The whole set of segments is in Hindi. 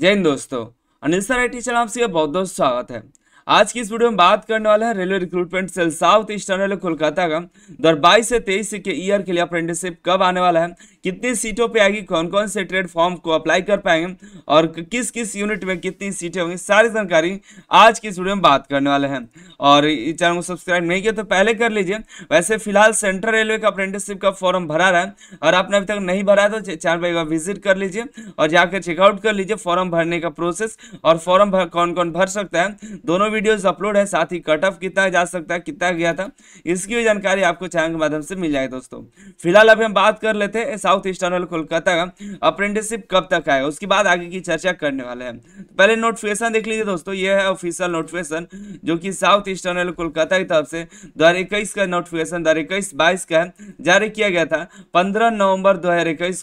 जय हिंद दोस्तों अनिल सराय टीचर आपसे बहुत बहुत स्वागत है आज की इस वीडियो में बात करने वाला है railway recruitment cell south eastern railway Kolkata का दो बाईस से तेईस के ईयर के लिए अप्रेंटिसशिप कब आने वाला है कितनी सीटों पर आएगी कौन कौन से ट्रेड फॉर्म को अप्लाई कर पाएंगे और किस किस यूनिट में कितनी सीटें होंगी सारी जानकारी आज की इस वीडियो में बात करने वाले हैं और चैनल को सब्सक्राइब नहीं किया तो पहले कर लीजिए वैसे फिलहाल सेंट्रल रेलवे का अप्रेंटिसशिप का फॉर्म भरा रहा है और आपने अभी तक नहीं भरा तो चैनल पर एक बार विजिट कर लीजिए और जाकर चेकआउट कर लीजिए फॉर्म भरने का प्रोसेस और फॉर्म कौन कौन भर सकता है दोनों वीडियोस अपलोड है साथ ही कट ऑफ कितना जा सकता है कितना गया था इसकी भी जानकारी आपको चैनल के माध्यम से मिल जाएगी दोस्तों फिलहाल अभी हम बात कर लेते हैं साउथ ईस्टर्न कोलकाता का अप्रेंटिसशिप कब तक आएगा उसके बाद आगे की चर्चा करने वाले हैं पहले नोटिफिकेशन देख लीजिए दोस्तों ये है ऑफिशियल नोटिफिकेशन जो कि साउथ ईस्टर्न कोलकाता की तरफ से दो का नोटिफिकेशन दो हज़ार का जारी किया गया था पंद्रह नवम्बर दो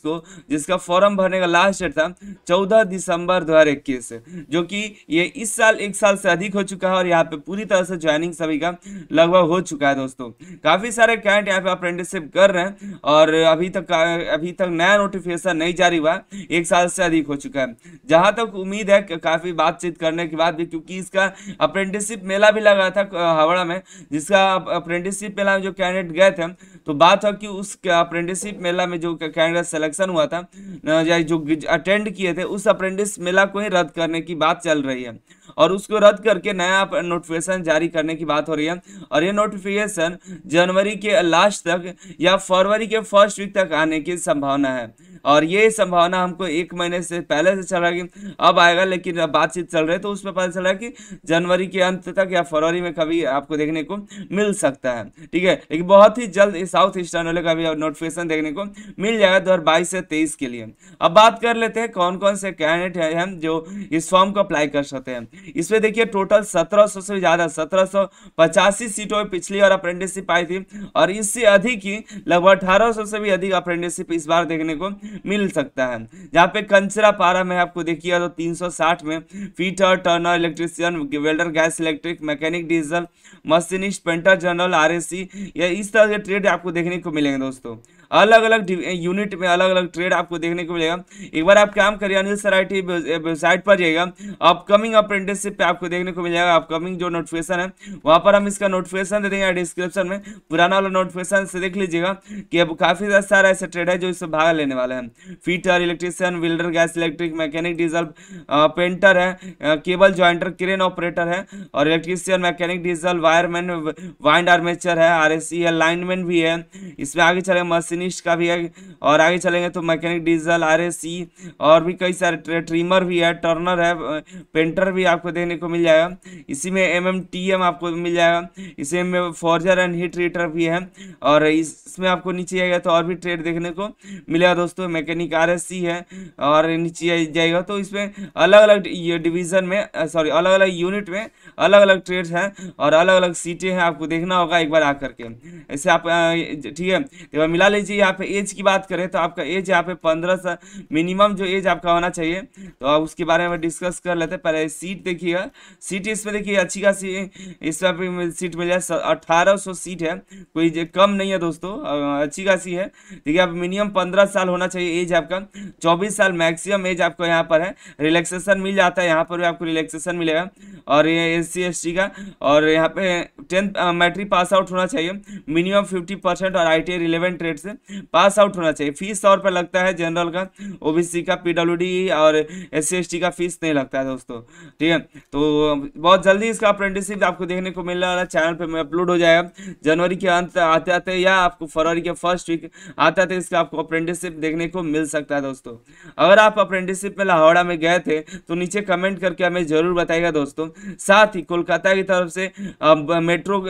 को जिसका फॉर्म भरने का लास्ट डेट था चौदह दिसंबर दो जो कि ये इस साल एक साल से अधिक हो चुका चुका है और यहाँ पे पूरी तरह से ज्वाइनिंग सभी का लगभग हो चुका है दोस्तों काफ़ी सारे कैंट यहाँ पे अप्रेंटिसिप कर रहे हैं और अभी तक अभी तक नया नोटिफिकेशन नहीं जारी हुआ एक साल से अधिक हो चुका है जहां तक उम्मीद है काफ़ी बातचीत करने के बाद भी क्योंकि इसका अप्रेंटिसिप मेला भी लगा था हावड़ा में जिसका अप्रेंटिसिप मेला में जो कैंडिडेट गए थे तो बात है कि उस अप्रेंटिसिप मेला में जो कैंडिडेट सिलेक्शन हुआ था जो अटेंड किए थे उस अप्रेंटिस मेला को ही रद्द करने की बात चल रही है और उसको रद्द करके नया नोटिफिकेशन जारी करने की बात हो रही है और ये नोटिफिकेशन जनवरी के लास्ट तक या फरवरी के फर्स्ट वीक तक आने की संभावना है और ये संभावना हमको एक महीने से पहले से चल रहा कि अब आएगा लेकिन बातचीत चल रही है तो उसमें पता चला कि जनवरी के अंत तक या फरवरी में कभी आपको देखने को मिल सकता है ठीक है लेकिन बहुत ही जल्द साउथ ईस्टर्न रेलवे का भी नोटिफिकेशन देखने को मिल जाएगा दो हज़ार से तेईस के लिए अब बात कर लेते हैं कौन कौन से कैंडिडेट हैं जो इस फॉर्म को अप्लाई कर सकते हैं इसमें देखिए टोटल सौ से ज़्यादा सत्रह सीटों पिछली बार अप्रेंटिसशिप आई थी और इससे अधिक ही लगभग अठारह से भी अधिक अप्रेंटिसशिप इस बार देखने को मिल सकता है यहाँ पे कंसरा पारा तो में आपको देखिए तो 360 में fitter turner electrician welder gas electric mechanic diesel machinist painter general आर या इस तरह के ट्रेड आपको देखने को मिलेंगे दोस्तों अलग अलग यूनिट में अलग अलग ट्रेड आपको देखने को मिलेगा एक बार आप काम करिए अनिल सराइटी वेबसाइट पर जाइएगा अपकमिंग अप्रेंटिसशिप पे आपको देखने को मिलेगा अपकमिंग जो नोटिफिकेशन है वहाँ पर हम इसका नोटिफिकेशन दे देंगे डिस्क्रिप्शन में पुराना वाला नोटिफिकेशन से देख लीजिएगा कि अब काफ़ी सारा ऐसा ट्रेड है जो इससे भाग लेने वाला है fitter electrician builder gas electric mechanic diesel painter है केबल ज्वाइंटर क्रेन ऑपरेटर है और electrician mechanic diesel wireman wind armature है आर एस लाइनमैन भी है इसमें आगे चले मशीन मशीनिस्ट का भी है और आगे चलेंगे तो मैकेनिक डीजल आर और भी कई सारे ट्रिमर भी है टर्नर है पेंटर भी आपको देखने को मिल जाएगा इसी में एम एम आपको मिल जाएगा इसी में फॉर्जर एंड हीट रीटर भी है और इसमें आपको नीचे आएगा तो और भी ट्रेड देखने को मिलेगा दोस्तों मैकेनिक आर है और नीचे जाएगा तो इसमें अलग अलग डिवीज़न में सॉरी अलग अलग यूनिट में अलग अलग ट्रेड हैं और अलग अलग सीटें हैं आपको देखना होगा एक बार आकर के ऐसे आप ठीक है तो मिला लीजिए सोचिए यहाँ पे एज की बात करें तो आपका एज यहाँ पे पंद्रह मिनिमम जो एज आपका होना चाहिए तो आप उसके बारे में डिस्कस कर लेते हैं पहले सीट देखिएगा सीट इसमें देखिए अच्छी खासी इसमें भी सीट मिल जाए अट्ठारह सीट है कोई कम नहीं है दोस्तों अच्छी खासी है देखिए आप मिनिमम पंद्रह साल होना चाहिए एज आपका चौबीस साल मैक्सिमम एज आपको यहाँ पर है रिलैक्सेशन मिल जाता है यहाँ पर भी आपको रिलैक्सेशन मिलेगा और ये एस सी का और यहाँ पे टेंथ मैट्रिक पास आउट होना चाहिए मिनिमम फिफ्टी परसेंट और आई टी रिलेवेंट ट्रेड से पास आउट होना चाहिए फीस सौ रुपये लगता है जनरल का ओबीसी का पीडब्ल्यूडी और एस सी का फीस नहीं लगता है दोस्तों ठीक है तो बहुत जल्दी इसका अप्रेंटिसशिप आपको देखने को मिलने वाला चैनल पर अपलोड हो जाएगा जनवरी के अंत आते आते या आपको फरवरी के फर्स्ट वीक आते आते इसका आपको अप्रेंटिसशिप देखने को मिल सकता है दोस्तों अगर आप अप्रेंटिसशिप में लाहौड़ा में गए थे तो नीचे कमेंट करके हमें जरूर बताएगा दोस्तों साथ ही कोलकाता की तरफ से मेट्रो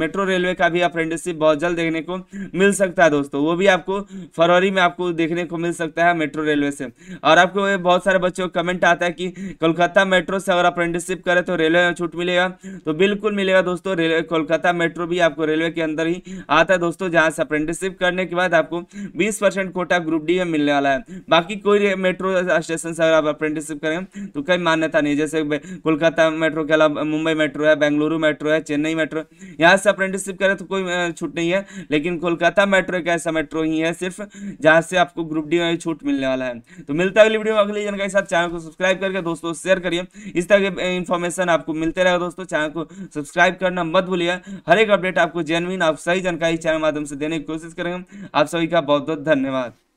मेट्रो रेलवे का भी अप्रेंटिसशिप बहुत जल्द देखने को मिल सकता है है दोस्तों वो भी आपको फरवरी में आपको देखने को मिल सकता है मेट्रो रेलवे से और आपको बहुत सारे बच्चों का कमेंट आता है कि कोलकाता मेट्रो से अगर अप्रेंटिसशिप करें तो रेलवे में छूट मिलेगा तो बिल्कुल मिलेगा दोस्तों कोलकाता मेट्रो भी आपको रेलवे के अंदर ही आता है दोस्तों जहाँ से अप्रेंटिसशिप करने के बाद आपको बीस कोटा ग्रुप डी में मिलने वाला है बाकी कोई मेट्रो स्टेशन से अगर आप अप्रेंटिसशिप करें तो कई मान्यता नहीं जैसे कोलकाता मेट्रो के अलावा मुंबई मेट्रो है बेंगलुरु मेट्रो है चेन्नई मेट्रो यहाँ से अप्रेंटिसशिप करें तो कोई छूट नहीं है लेकिन कोलकाता मेट्रो और कैसा मेट्रो ही है सिर्फ जहाँ से आपको ग्रुप डी में छूट मिलने वाला है तो मिलता है अगली वीडियो में अगली जानकारी के साथ चैनल को सब्सक्राइब करके दोस्तों शेयर करिए इस तरह के इन्फॉर्मेशन आपको मिलते रहेगा दोस्तों चैनल को सब्सक्राइब करना मत भूलिए हर एक अपडेट आपको जेनविन आप सही जानकारी चैनल माध्यम से देने की कोशिश करेंगे आप सभी का बहुत बहुत धन्यवाद